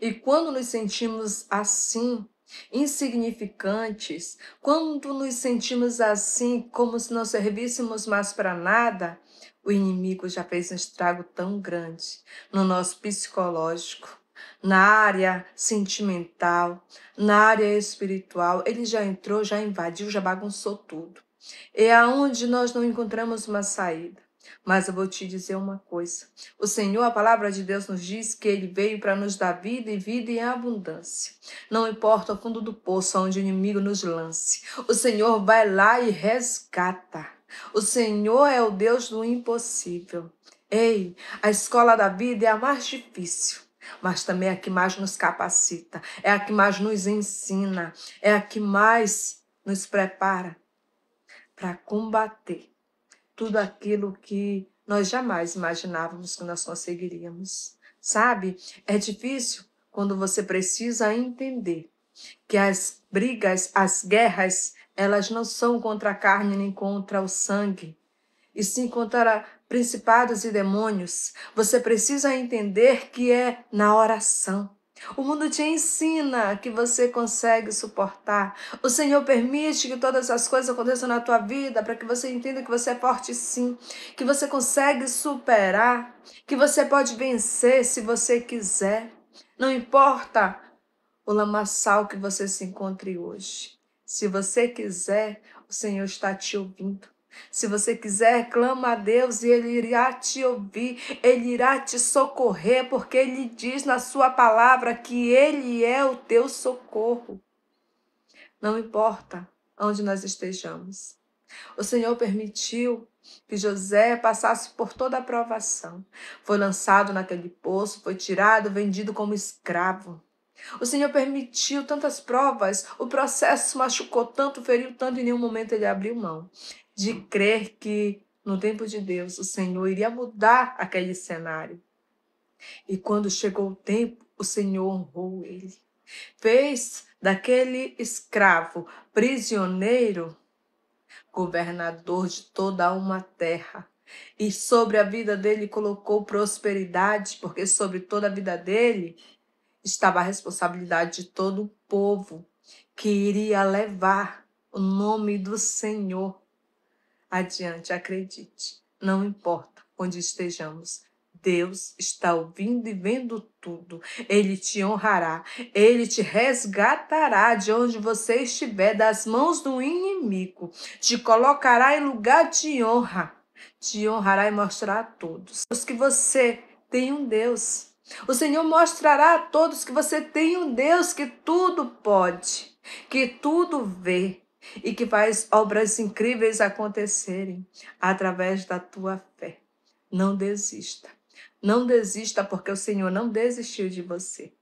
E quando nos sentimos assim, insignificantes, quando nos sentimos assim, como se não servíssemos mais para nada, o inimigo já fez um estrago tão grande no nosso psicológico, na área sentimental, na área espiritual. Ele já entrou, já invadiu, já bagunçou tudo. É aonde nós não encontramos uma saída. Mas eu vou te dizer uma coisa: o Senhor, a palavra de Deus, nos diz que ele veio para nos dar vida e vida em abundância. Não importa o fundo do poço onde o inimigo nos lance, o Senhor vai lá e resgata. O Senhor é o Deus do impossível. Ei, a escola da vida é a mais difícil mas também é a que mais nos capacita, é a que mais nos ensina, é a que mais nos prepara para combater tudo aquilo que nós jamais imaginávamos que nós conseguiríamos. Sabe? É difícil quando você precisa entender que as brigas, as guerras, elas não são contra a carne nem contra o sangue, e sim contra principados e demônios. Você precisa entender que é na oração o mundo te ensina que você consegue suportar. O Senhor permite que todas as coisas aconteçam na tua vida para que você entenda que você é forte sim, que você consegue superar, que você pode vencer se você quiser. Não importa o lamaçal que você se encontre hoje. Se você quiser, o Senhor está te ouvindo. Se você quiser, clama a Deus e Ele irá te ouvir, Ele irá te socorrer, porque Ele diz na Sua palavra que Ele é o teu socorro. Não importa onde nós estejamos. O Senhor permitiu que José passasse por toda a provação. Foi lançado naquele poço, foi tirado, vendido como escravo. O Senhor permitiu tantas provas, o processo machucou tanto, feriu tanto, em nenhum momento ele abriu mão de crer que no tempo de Deus o Senhor iria mudar aquele cenário. E quando chegou o tempo, o Senhor honrou ele. Fez daquele escravo prisioneiro governador de toda uma terra. E sobre a vida dele colocou prosperidade, porque sobre toda a vida dele estava a responsabilidade de todo o povo que iria levar o nome do Senhor adiante, acredite. Não importa onde estejamos, Deus está ouvindo e vendo tudo. Ele te honrará, ele te resgatará de onde você estiver, das mãos do inimigo, te colocará em lugar de honra, te honrará e mostrará a todos os que você tem um Deus. O Senhor mostrará a todos que você tem um Deus que tudo pode, que tudo vê, e que faz obras incríveis acontecerem através da tua fé. Não desista. Não desista, porque o Senhor não desistiu de você.